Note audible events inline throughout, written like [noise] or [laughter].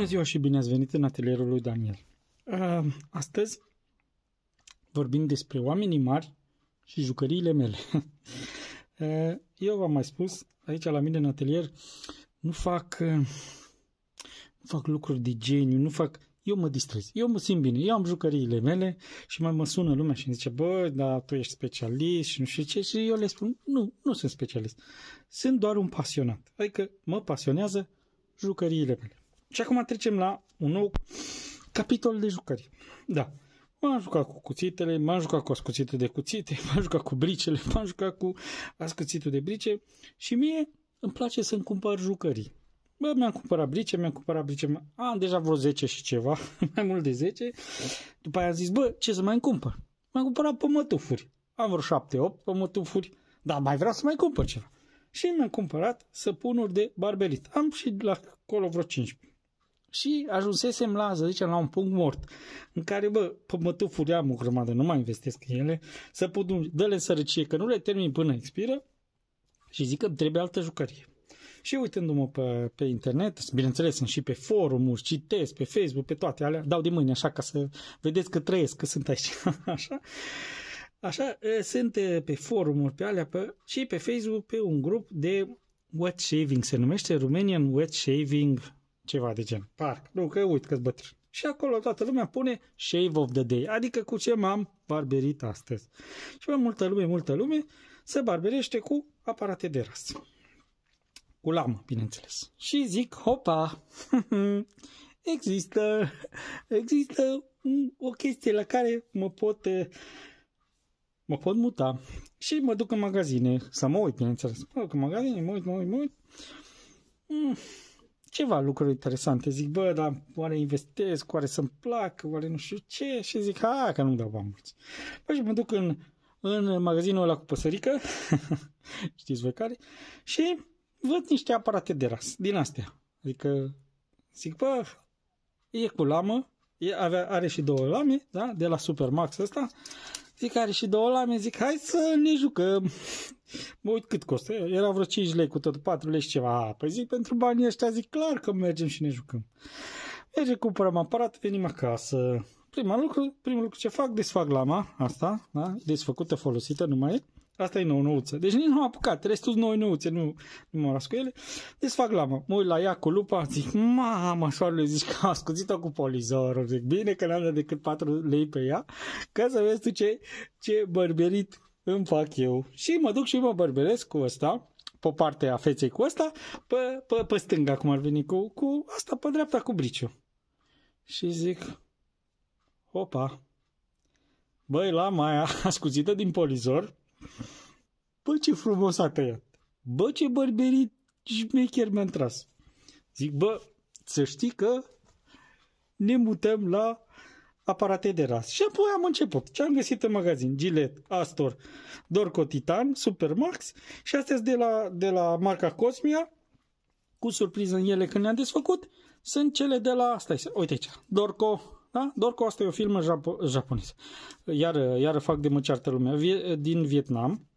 Bună ziua și bine ați venit în atelierul lui Daniel. Uh, astăzi vorbim despre oamenii mari și jucăriile mele. [laughs] Uh, eu v-am mai spus, aici la mine în atelier, nu fac, uh, nu fac lucruri de geniu, nu fac... Eu mă distrez, eu mă simt bine, eu am jucăriile mele și mai mă sună lumea și îmi zice, bă, dar tu ești specialist și nu știu ce, și eu le spun, nu, nu sunt specialist. Sunt doar un pasionat, adică mă pasionează jucăriile mele. Și acum trecem la un nou capitol de jucări. Da. M-am jucat cu cuțitele, m-am jucat cu ascuțitul de cuțite, [laughs] m-am jucat cu bricele, m-am jucat cu ascuțitul de brice și mie îmi place să-mi cumpăr jucării. Bă, mi-am cumpărat brice, mi-am cumpărat brice, am deja vreo 10 și ceva, [laughs] mai mult de 10. După aia am zis, bă, ce să mai cumpăr? Mi-am cumpărat pămătufuri. Am vreo 7-8 pămătufuri, dar mai vreau să mai cumpăr ceva. Și mi-am cumpărat săpunuri de barberit. Am și la acolo vreo 15 și ajunsesem la, să zicem, la un punct mort, în care, bă, mă tufuream o grămadă, nu mai investesc în ele, să pot dă-le sărăcie, că nu le termin până expiră și zic că trebuie altă jucărie. Și uitându-mă pe, pe internet, bineînțeles, sunt și pe forumuri, citesc, pe Facebook, pe toate alea, dau de mâine așa ca să vedeți că trăiesc, că sunt aici, [laughs] așa. Așa, sunt pe forumuri, pe alea, pe, și pe Facebook, pe un grup de wet shaving, se numește Romanian Wet Shaving ceva de gen. Parc. Nu, că uit că s bătrân. Și acolo toată lumea pune shave of the day, adică cu ce m-am barberit astăzi. Și mai multă lume, multă lume se barberește cu aparate de ras. Cu lamă, bineînțeles. Și zic, hopa, [laughs] există, există o chestie la care mă pot eh, mă pot muta și mă duc în magazine să mă uit, bineînțeles. Mă duc în magazine, mă uit, mă uit, mă uit. Mm ceva lucruri interesante. Zic, bă, dar oare investesc, oare să-mi plac, oare nu știu ce? Și zic, ha, că nu-mi dau bani mulți. Păi și mă duc în, în magazinul ăla cu păsărică, [laughs] știți voi care, și văd niște aparate de ras, din astea. Adică, zic, bă, e cu lamă, e, avea, are și două lame, da, de la Supermax ăsta, fiecare și două oameni zic, hai să ne jucăm. [laughs] Mă uit cât costă. Era vreo 5 lei cu tot, 4 lei și ceva. Păi zic, pentru banii ăștia zic, clar că mergem și ne jucăm. Mergem, cumpărăm aparat, venim acasă. Prima lucru, primul lucru ce fac, desfac lama asta, da? desfăcută, folosită, nu mai e. Asta e nou nouță. Deci nici nu am apucat. Restul noi nouțe, nu, nu mă las cu ele. Deci fac lamă. Mă uit la ea cu lupa, zic, mama, soarele, zici că a scuzit o cu polizorul. Zic, bine că n-am dat decât 4 lei pe ea, ca să vezi tu ce, ce bărberit îmi fac eu. Și mă duc și mă bărberesc cu ăsta pe partea feței cu asta, pe, pe, pe stânga, cum ar veni, cu, cu asta, pe dreapta, cu briciu. Și zic, opa, băi, la mai ascuzită din polizor, Bă, ce frumos a tăiat. Bă, ce bărberit șmecher mi-am tras. Zic, bă, să știi că ne mutăm la aparate de ras. Și apoi am început. Ce am găsit în magazin? Gilet, Astor, Dorco Titan, Supermax și astea de la, de la marca Cosmia. Cu surpriză în ele când le-am desfăcut, sunt cele de la... Stai, uite aici, Dorco da? Doar că asta e o filmă japo- japoneză. Iar, iar fac de măceartă lumea. Vie- din Vietnam.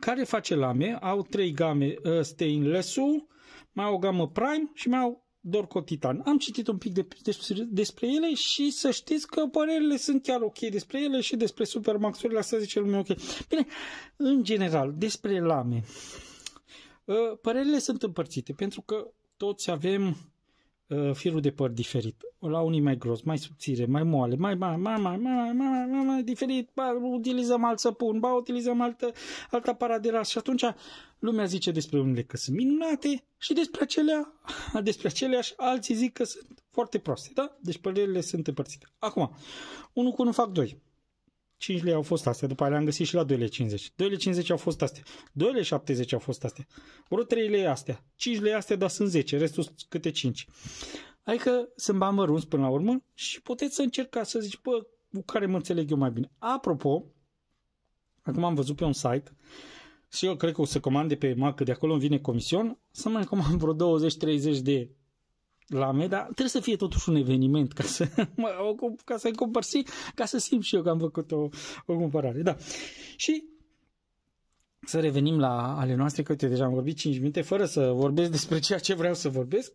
Care face lame. Au trei game uh, stainless-ul, mai au o gamă prime și mai au Dorco Titan. Am citit un pic de, despre, despre ele și să știți că părerile sunt chiar ok despre ele și despre supermaxurile astea zice lumea ok. Bine, în general, despre lame. Ă, părerile sunt împărțite pentru că toți avem Uh, firul de păr diferit. La unii mai gros, mai subțire, mai moale, mai mai mai mai mai mai mai, mai diferit, ba, utilizăm alt săpun, ba utilizăm altă, alt aparat de ras și atunci lumea zice despre unele că sunt minunate și despre acelea, [laughs] despre aceleași alții zic că sunt foarte proaste, da? Deci părerile sunt împărțite. Acum, unul cu unul fac doi. 5 lei au fost astea, după aia le-am găsit și la 2 lei 50. 2 lei 50 au fost astea, 2 lei 70 au fost astea, vreo 3 lei astea, 5 lei astea, dar sunt 10, restul câte 5. Adică sunt bani mărunți până la urmă și puteți să încercați să zici, bă, cu care mă înțeleg eu mai bine. Apropo, acum am văzut pe un site și eu cred că o să comand de pe Mac, de acolo îmi vine comision, să mai comand vreo 20-30 de la dar trebuie să fie totuși un eveniment ca să [laughs] mă, ocup, ca să și ca să simt și eu că am făcut o, o cumpărare. Da. Și să revenim la ale noastre, că uite, deja am vorbit 5 minute fără să vorbesc despre ceea ce vreau să vorbesc.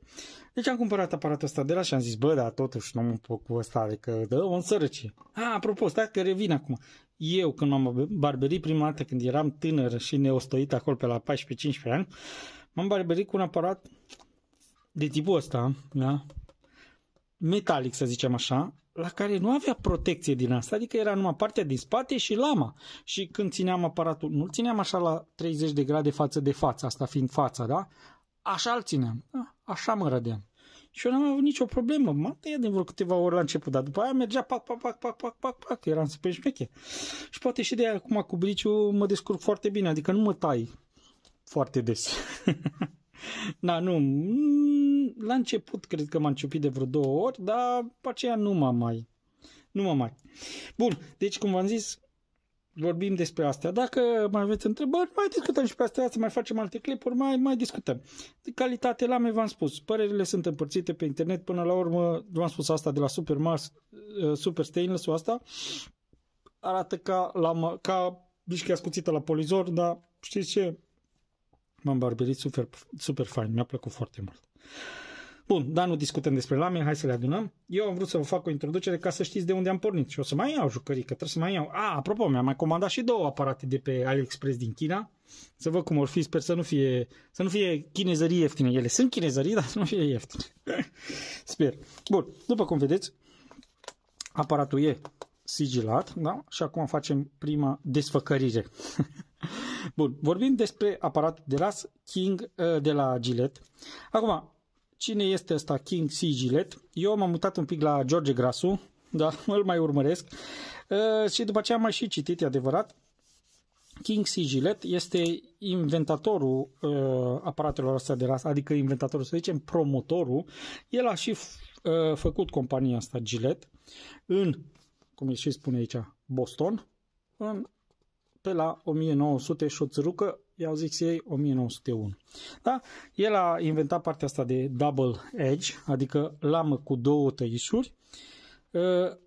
Deci am cumpărat aparatul ăsta de la și am zis, bă, da, totuși nu am un cu ăsta, adică dă o însărăcie. A, apropo, stai că revin acum. Eu, când m-am barberit prima dată, când eram tânăr și neostoit acolo pe la 14-15 ani, m-am barberit cu un aparat de tipul ăsta, da? metalic să zicem așa, la care nu avea protecție din asta, adică era numai partea din spate și lama. Și când țineam aparatul, nu țineam așa la 30 de grade față de față, asta fiind fața, da? Așa îl țineam, da? așa mă rădeam. Și eu n-am avut nicio problemă, mă tăia din vreo câteva ori la început, dar după aia mergea pac, pac, pac, pac, pac, pac, pac, eram super șmeche. Și poate și de aia acum cu briciu mă descurc foarte bine, adică nu mă tai foarte des. [laughs] Na nu. La început cred că m-am ciupit de vreo două ori, dar pe aceea nu m-am mai... Nu m-am mai... Bun, deci cum v-am zis, vorbim despre astea. Dacă mai aveți întrebări, mai discutăm și pe astea, să mai facem alte clipuri, mai, mai discutăm. De calitate la mine v-am spus. Părerile sunt împărțite pe internet. Până la urmă, v-am spus asta de la uh, Super, Mars, Super stainless sau asta. Arată ca, la, ca mișcă ascuțită la polizor, dar știți ce? m-am barberit super, super fain, mi-a plăcut foarte mult. Bun, dar nu discutăm despre lame, hai să le adunăm. Eu am vrut să vă fac o introducere ca să știți de unde am pornit și o să mai iau jucării, că trebuie să mai iau. A, apropo, mi-am mai comandat și două aparate de pe AliExpress din China, să văd cum or fi, sper să nu fie, să nu fie chinezării ieftine. Ele sunt chinezării, dar să nu fie ieftine. [laughs] sper. Bun, după cum vedeți, aparatul e sigilat, da? Și acum facem prima desfăcărire. [laughs] Bun, vorbim despre aparat de las King uh, de la Gillette. Acum, cine este ăsta King C Gillette? Eu m-am mutat un pic la George Grasu, [laughs] da, îl mai urmăresc. Uh, și după ce am mai și citit, e adevărat. King C. Gillette este inventatorul uh, aparatelor astea de las, adică inventatorul, să zicem, promotorul. El a și uh, făcut compania asta Gillette în, cum și spune aici, Boston, în pe la 1900 și o țărucă, i-au zis ei 1901. Da? El a inventat partea asta de double edge, adică lamă cu două tăișuri, ă,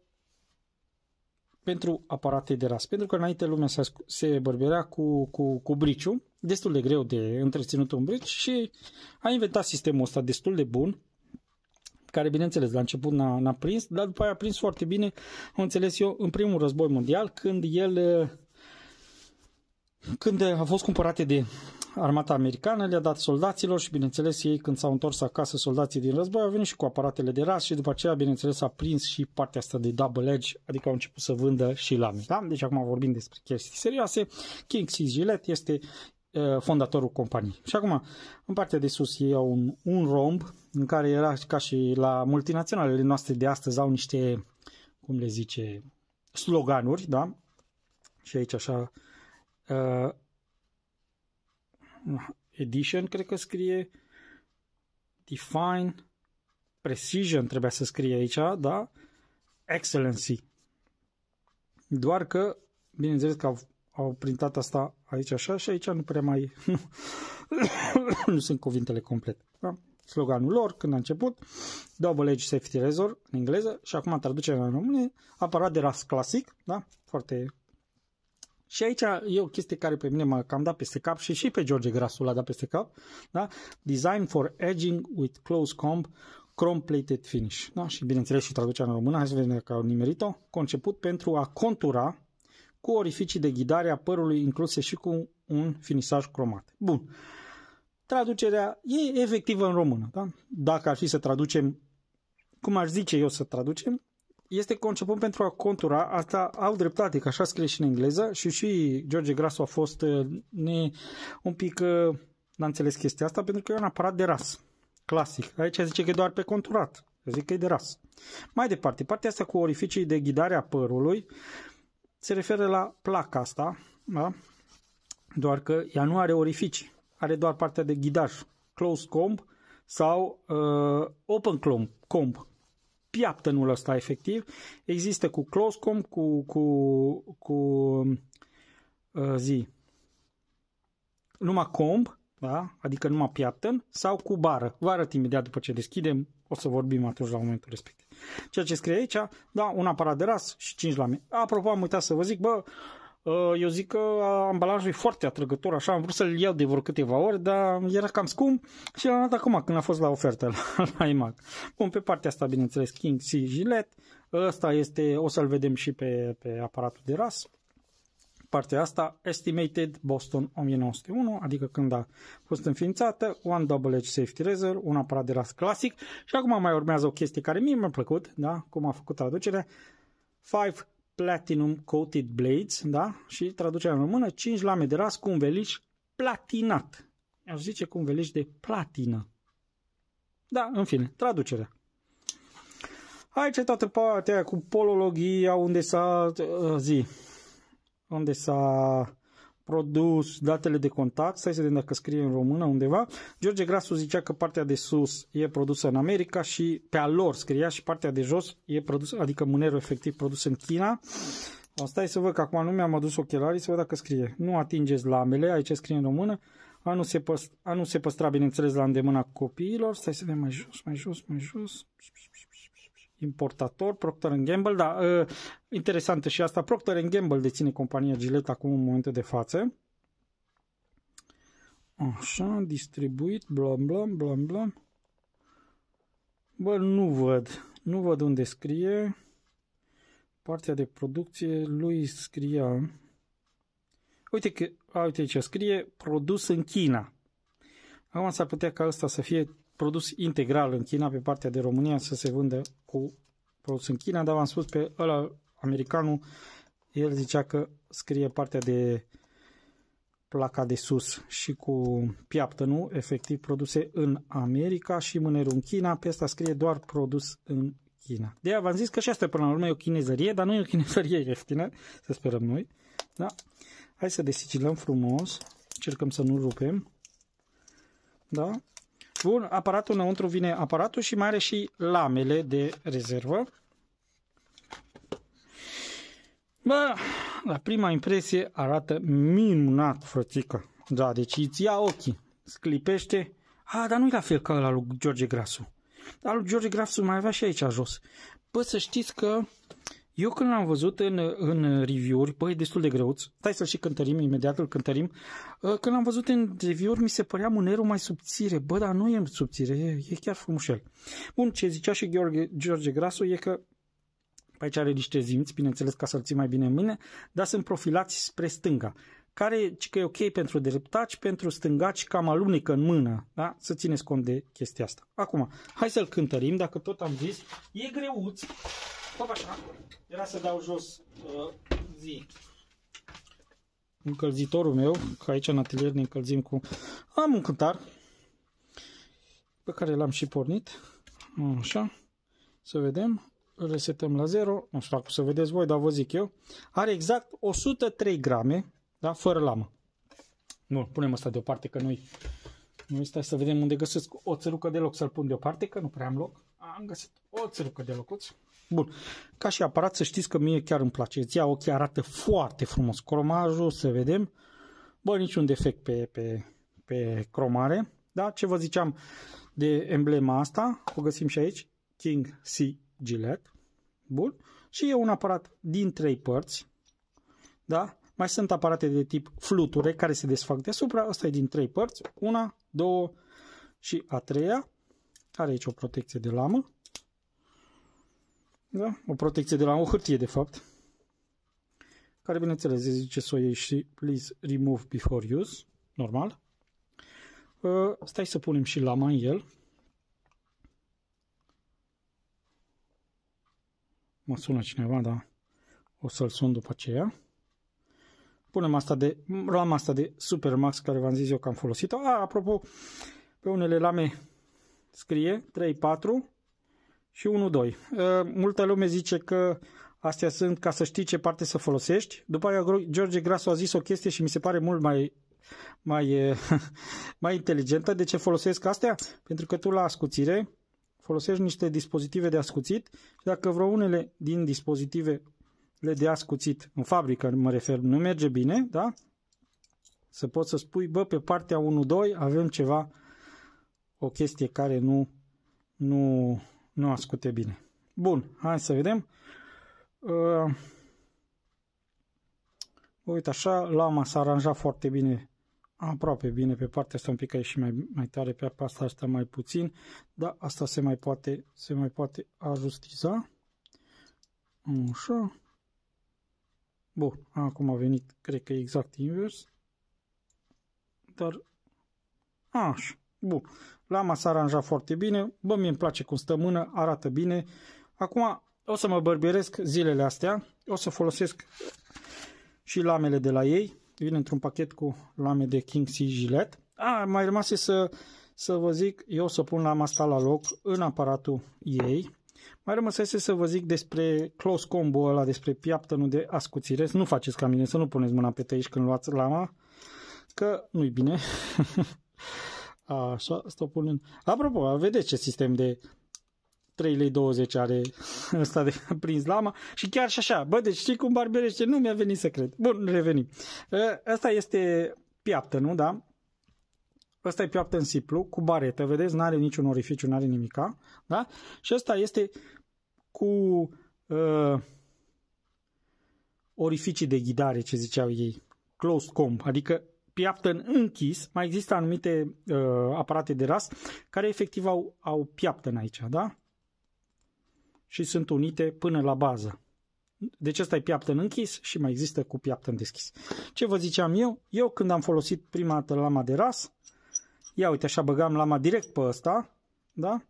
pentru aparate de ras. Pentru că înainte lumea se, se bărberea cu, cu, cu briciu, destul de greu de întreținut un brici și a inventat sistemul ăsta destul de bun, care bineînțeles la început n-a, n-a prins, dar după aia a prins foarte bine, am înțeles eu, în primul război mondial, când el ă, când a fost cumpărate de armata americană, le-a dat soldaților și, bineînțeles, ei când s-au întors acasă soldații din război au venit și cu aparatele de ras și după aceea, bineînțeles, a prins și partea asta de double edge, adică au început să vândă și lame. Da? Deci acum vorbim despre chestii serioase. C. Gillette este uh, fondatorul companiei. Și acum, în partea de sus, ei au un, un romb în care era ca și la multinaționalele noastre de astăzi au niște, cum le zice, sloganuri, da? Și aici așa uh, edition, cred că scrie, define, precision trebuia să scrie aici, da? Excellency. Doar că, bineînțeles că au, au printat asta aici așa și aici nu prea mai... [coughs] nu sunt cuvintele complete. Da? Sloganul lor, când a început, Double Edge Safety Razor în engleză și acum traducerea în române, aparat de ras clasic, da? Foarte și aici e o chestie care pe mine m-a cam dat peste cap și și pe George Grasul l-a dat peste cap. Da? Design for edging with close comb, chrome plated finish. Da? Și bineînțeles și traducerea în română, hai să vedem dacă au nimerit-o. Conceput pentru a contura cu orificii de ghidare a părului incluse și cu un finisaj cromat. Bun. Traducerea e efectivă în română. Da? Dacă ar fi să traducem, cum aș zice eu să traducem, este conceput pentru a contura, asta au dreptate, că așa scrie și în engleză și și George Grasso a fost uh, ne, un pic, uh, n-a înțeles chestia asta, pentru că e un aparat de ras, clasic. Aici zice că e doar pe conturat, eu zic că e de ras. Mai departe, partea asta cu orificii de ghidare a părului se referă la placa asta, da? doar că ea nu are orificii, are doar partea de ghidaj, closed comb sau uh, open comb, comb, piaptănul ăsta efectiv. Există cu Closcom, cu, cu, cu uh, zi, numai comb, da? adică numai piaptăn, sau cu bară. Vă arăt imediat după ce deschidem, o să vorbim atunci la momentul respectiv. Ceea ce scrie aici, da, un aparat de ras și 5 lame. Apropo, am uitat să vă zic, bă, Ă, eu zic că ambalajul e foarte atrăgător, așa, am vrut să-l iau de vreo câteva ori, dar era cam scump și l-am dat acum când a fost la ofertă la, [laughs] la IMAG. Bun, pe partea asta, bineînțeles, King și Gillette. Ăsta este, o să-l vedem și pe, pe aparatul de ras. Partea asta, Estimated Boston 1901, adică când a fost înființată, One Double Edge Safety Razor, un aparat de ras clasic și acum mai urmează o chestie care mie mi-a plăcut, da, cum a făcut traducerea, Five Platinum Coated Blades, da? Și traducerea în română, 5 lame de ras cu un veliș platinat. Aș zice cu un veliș de platină. Da, în fine, traducerea. Aici e toată partea cu polologia unde s-a ă, zi, unde s-a produs, datele de contact, stai să vedem dacă scrie în română undeva. George Grasu zicea că partea de sus e produsă în America și pe a lor scria și partea de jos e produsă, adică mânerul efectiv produs în China. O stai să văd că acum nu mi-am adus ochelarii să văd dacă scrie. Nu atingeți lamele, aici scrie în română. A nu, se păstra, a nu se păstra, bineînțeles, la îndemâna copiilor. Stai să vedem mai jos, mai jos, mai jos importator, Procter Gamble, da, ă, interesantă și asta, Procter Gamble deține compania Gillette acum în momentul de față. Așa, distribuit, bla bla bla bla. Bă, nu văd, nu văd unde scrie. Partea de producție lui scria. Uite, că, uite ce scrie produs în China. Acum s-ar putea ca ăsta să fie produs integral în China, pe partea de România să se vândă cu produs în China, dar v-am spus pe ăla americanul, el zicea că scrie partea de placa de sus și cu piaptă nu. efectiv produse în America și mânerul în China, pe asta scrie doar produs în China. De aia v-am zis că și asta până la urmă e o chinezărie, dar nu e o chinezărie [laughs] ieftină, să sperăm noi. Da? Hai să desigilăm frumos, încercăm să nu rupem. Da? Bun, aparatul înăuntru vine aparatul și mai are și lamele de rezervă. Bă, la prima impresie arată minunat, frățică. Da, deci îți ia ochii, sclipește. A, dar nu-i la fel ca la lui George Grasu. Dar lui George Grasu mai avea și aici jos. Bă, să știți că eu când l-am văzut în, în review-uri, băi, destul de greuț, stai să-l și cântărim, imediat îl cântărim, uh, când l-am văzut în review-uri, mi se părea mânerul mai subțire. Bă, dar nu e subțire, e, e chiar frumușel. Bun, ce zicea și George, George Grasu e că pe aici are niște zimți, bineînțeles, ca să-l ții mai bine în mine, dar sunt profilați spre stânga care că e ok pentru dreptaci, pentru stângaci, cam alunecă în mână. Da? Să țineți cont de chestia asta. Acum, hai să-l cântărim, dacă tot am zis. E greuț, tot așa. Era să dau jos uh, zi. Încălzitorul meu, că aici în atelier ne încălzim cu... Am un cântar pe care l-am și pornit. Așa. Să vedem. Resetăm la 0. Nu știu dacă să vedeți voi, dar vă zic eu. Are exact 103 grame, da? Fără lamă. Nu, punem asta deoparte că noi... nu stai să vedem unde găsesc o țărucă de loc să-l pun deoparte, că nu prea am loc. Am găsit o țărucă de locuți. Bun. Ca și aparat să știți că mie chiar îmi place. Îți ia ochii, arată foarte frumos cromajul, să vedem. Bă, niciun defect pe, pe, pe cromare. Da? Ce vă ziceam de emblema asta, o găsim și aici, King C Gillette. Bun. Și e un aparat din trei părți. Da? Mai sunt aparate de tip fluture care se desfac deasupra. Asta e din trei părți. Una, două și a treia. Are aici o protecție de lamă. Da? O protecție de la o hârtie, de fapt. Care, bineînțeles, zice să o iei și please remove before use. Normal. Uh, stai să punem și lama în el. Mă sună cineva, da. O să-l sun după aceea. Punem asta de, lama asta de Supermax care v-am zis eu că am folosit-o. A, apropo, pe unele lame scrie 3-4 și 1-2. Uh, multă lume zice că astea sunt ca să știi ce parte să folosești. După aia George Grasu a zis o chestie și mi se pare mult mai mai, uh, [laughs] mai inteligentă. De ce folosesc astea? Pentru că tu la ascuțire folosești niște dispozitive de ascuțit și dacă vreo unele din dispozitivele de ascuțit în fabrică, mă refer, nu merge bine, da? Să poți să spui, bă, pe partea 1-2 avem ceva, o chestie care nu, nu, nu ascute bine. Bun, hai să vedem. Uh, uite așa, lama s-a aranjat foarte bine, aproape bine pe partea asta, un pic și mai, mai tare, pe asta asta mai puțin, dar asta se mai poate, se mai poate ajustiza. Așa. Bun, acum a venit, cred că exact invers. Dar, așa. Bun, lama s-a aranjat foarte bine, bă, mie îmi place cum stă mână, arată bine. Acum o să mă bărbiresc zilele astea, o să folosesc și lamele de la ei, vine într-un pachet cu lame de King C Gillette. A, mai rămase să, să vă zic, eu o să pun lama asta la loc în aparatul ei. Mai rămăsese să vă zic despre close combo ăla, despre piaptănul de ascuțire. nu faceți ca mine, să nu puneți mâna pe tăiș când luați lama, că nu-i bine. [laughs] Așa, stopul în... Apropo, vedeți ce sistem de 3 lei 20 are [laughs] ăsta de prins lama și chiar și așa. Bă, deci știi cum barberește? Nu mi-a venit să cred. Bun, revenim. Asta este piaptă, nu? Da? Asta e piaptă în simplu, cu baretă, vedeți? N-are niciun orificiu, n-are nimica. Da? Și asta este cu uh, orificii de ghidare, ce ziceau ei. Closed comb, adică piaptă în închis, mai există anumite uh, aparate de ras care efectiv au, au piaptă în aici, da? Și sunt unite până la bază. Deci ăsta e piaptă în închis și mai există cu piaptă în deschis. Ce vă ziceam eu? Eu când am folosit prima dată lama de ras, ia uite așa băgam lama direct pe ăsta, da?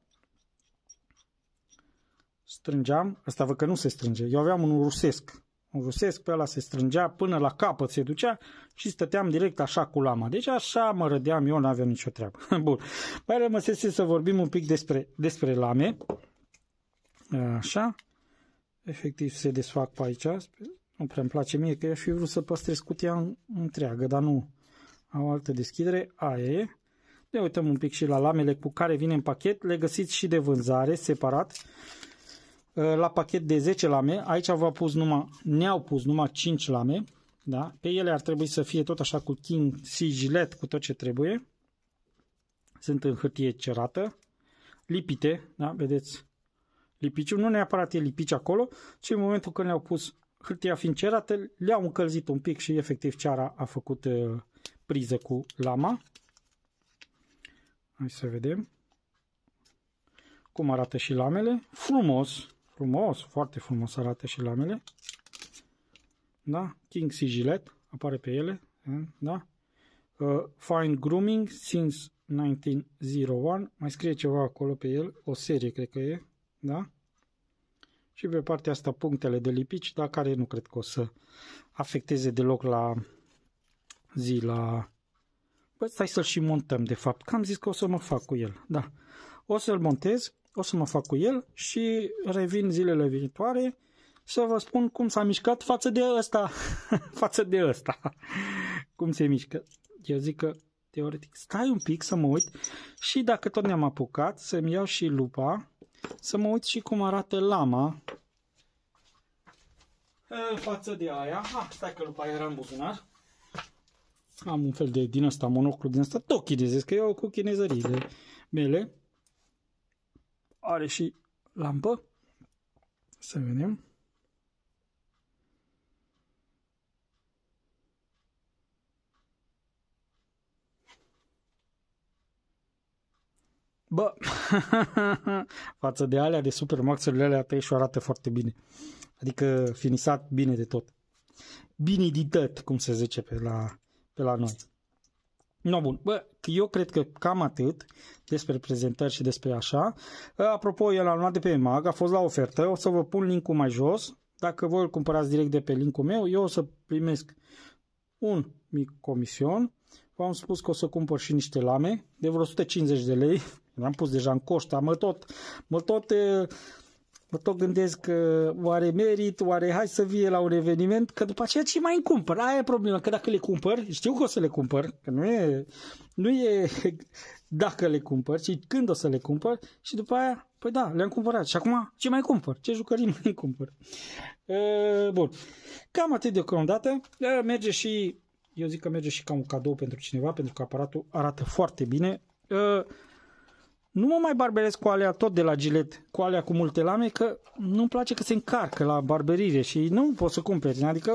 Strângeam, asta văd că nu se strânge, eu aveam un rusesc, rusesc pe ăla se strângea până la capăt se ducea și stăteam direct așa cu lama. Deci așa mă rădeam eu, n-aveam nicio treabă. [laughs] Bun, mai rămăsese să vorbim un pic despre, despre lame. Așa, efectiv se desfac pe aici. Nu prea îmi place mie că aș fi vrut să păstrez cutia întreagă, dar nu. Au altă deschidere, aia e. Ne uităm un pic și la lamele cu care vine în pachet. Le găsiți și de vânzare separat Uh, la pachet de 10 lame, aici v-au pus numai, ne-au pus numai 5 lame, da? pe ele ar trebui să fie tot așa cu King, sigilet, cu tot ce trebuie. Sunt în hârtie cerată, lipite, da? vedeți, lipiciu, nu neapărat e lipici acolo, ci în momentul când le-au pus hârtia fiind cerată, le-au încălzit un pic și efectiv ceara a făcut uh, priză cu lama. Hai să vedem cum arată și lamele. Frumos! frumos, foarte frumos arată și lamele. Da? King Sigilet apare pe ele. Da? Uh, Fine Grooming since 1901. Mai scrie ceva acolo pe el, o serie cred că e. Da? Și pe partea asta punctele de lipici, dar care nu cred că o să afecteze deloc la zi, la... Bă, stai să-l și montăm, de fapt. Că am zis că o să mă fac cu el. Da. O să-l montez o să mă fac cu el și revin zilele viitoare să vă spun cum s-a mișcat față de ăsta, [laughs] față de ăsta, cum se mișcă. Eu zic că, teoretic, stai un pic să mă uit și dacă tot ne-am apucat, să-mi iau și lupa, să mă uit și cum arată lama față de aia. Ah, stai că lupa era în buzunar. Am un fel de din ăsta, monoclu din ăsta, tot chinezesc, că eu cu chinezările mele. Are și lampă. Să vedem. Bă, [laughs] față de alea de super maxurile alea pe și arată foarte bine. Adică finisat bine de tot. Bine editat, cum se zice pe la, pe la noi. No, bun. Bă, eu cred că cam atât despre prezentări și despre așa. Ă, apropo, el l-am luat de pe mag, a fost la ofertă, o să vă pun linkul mai jos. Dacă voi îl cumpărați direct de pe linkul meu, eu o să primesc un mic comision. V-am spus că o să cumpăr și niște lame de vreo 150 de lei. L-am pus deja în coșta, mă tot, mă tot ă, Mă tot gândesc că oare merit, oare hai să vie la un eveniment, că după aceea ce mai cumpăr? Aia e problema, că dacă le cumpăr, știu că o să le cumpăr, că nu e, nu e [laughs] dacă le cumpăr, ci când o să le cumpăr și după aia, păi da, le-am cumpărat. Și acum ce mai cumpăr? Ce jucării [laughs] mai cumpăr? E, bun, cam atât deocamdată. Merge și, eu zic că merge și ca un cadou pentru cineva, pentru că aparatul arată foarte bine. E, nu mă mai barberez cu alea tot de la gilet, cu alea cu multe lame, că nu-mi place că se încarcă la barberire și nu pot să cumperi. Adică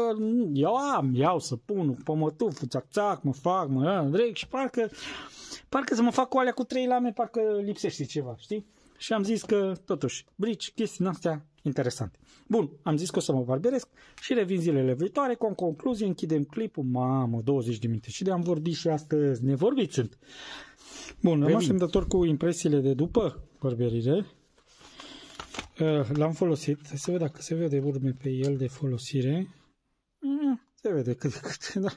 iau am, iau să pun, pomătufu, țac-țac, mă fac, mă drec și parcă, parcă să mă fac cu alea cu trei lame, parcă lipsește ceva, știi? Și am zis că, totuși, brici, chestii astea interesante. Bun, am zis că o să mă barberesc și revin zilele viitoare. Cu o concluzie închidem clipul. Mamă, 20 de minute. Și de am vorbit și astăzi. Nevorbit sunt. Bun, rămas dator cu impresiile de după barberire. Uh, l-am folosit. Se vede dacă se vede urme pe el de folosire. Mm, se vede cât de cât, [laughs] da?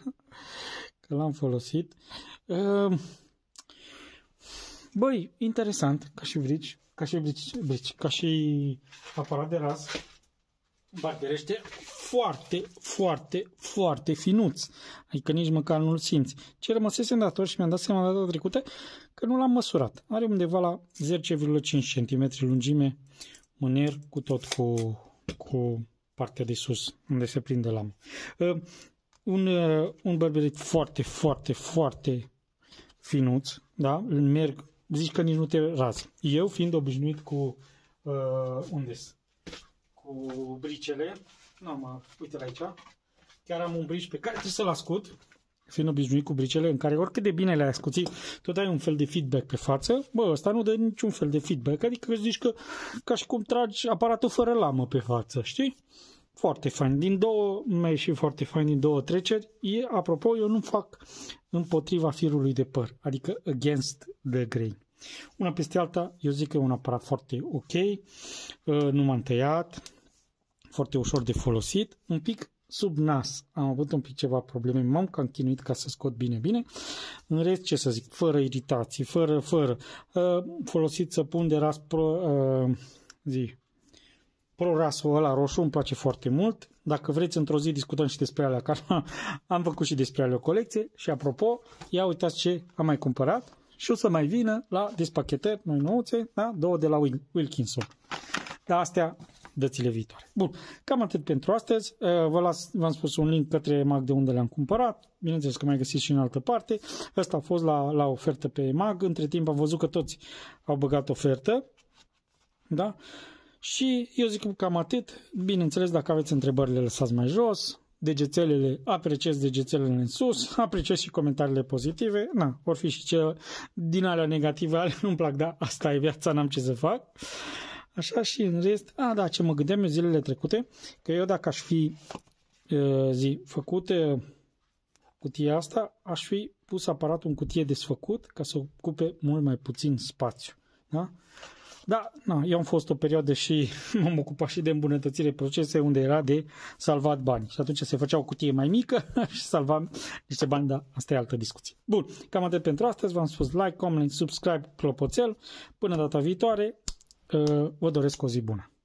Că l-am folosit. Uh, băi, interesant, ca și vrici ca și, brici, deci, ca și aparat de ras, barberește foarte, foarte, foarte finuț. Adică nici măcar nu-l simți. Ce rămăsese în dator și mi-am dat seama data trecută că nu l-am măsurat. Are undeva la 10,5 cm lungime mâner cu tot cu, cu partea de sus unde se prinde lama. Uh, un, uh, un bărberet foarte, foarte, foarte finuț, da? Merg zici că nici nu te razi. Eu fiind obișnuit cu uh, unde cu bricele, nu am, uite aici, chiar am un brici pe care trebuie să-l ascut. fiind obișnuit cu bricele în care oricât de bine le-ai ascuțit, tot ai un fel de feedback pe față, bă, ăsta nu dă niciun fel de feedback, adică zici că ca și cum tragi aparatul fără lamă pe față, știi? foarte fain. Din două, mi-a ieșit foarte fain din două treceri. E, apropo, eu nu fac împotriva firului de păr, adică against the grain. Una peste alta, eu zic că e un aparat foarte ok, uh, nu m-am tăiat, foarte ușor de folosit, un pic sub nas. Am avut un pic ceva probleme, m-am cam chinuit ca să scot bine, bine. În rest, ce să zic, fără iritații, fără, fără. Uh, folosit să pun de raspro, uh, zi, prorasul ăla roșu îmi place foarte mult. Dacă vreți, într-o zi discutăm și despre alea, că [laughs] am făcut și despre alea o colecție. Și apropo, ia uitați ce am mai cumpărat și o să mai vină la despachetări noi nouțe, da? două de la Wilkinson. Dar astea dățile viitoare. Bun, cam atât pentru astăzi. Uh, vă las, v-am spus un link către Mag de unde le-am cumpărat. Bineînțeles că mai găsiți și în altă parte. Ăsta a fost la, la ofertă pe Mag. Între timp am văzut că toți au băgat ofertă. Da? Și eu zic cam atât. Bineînțeles, dacă aveți întrebări, le lăsați mai jos. Degețelele, apreciez degețelele în sus, apreciez și comentariile pozitive. Na, vor fi și cele din alea negative, ale nu-mi plac, dar asta e viața, n-am ce să fac. Așa și în rest, a, da, ce mă gândeam eu zilele trecute, că eu dacă aș fi zi făcute cutia asta, aș fi pus aparatul în cutie desfăcut ca să ocupe mult mai puțin spațiu. Da? Da, na, eu am fost o perioadă și [laughs] m-am ocupat și de îmbunătățire procese unde era de salvat bani. Și atunci se făcea o cutie mai mică [laughs] și salvam niște bani, dar asta e altă discuție. Bun, cam atât pentru astăzi. V-am spus like, comment, subscribe, clopoțel. Până data viitoare, uh, vă doresc o zi bună.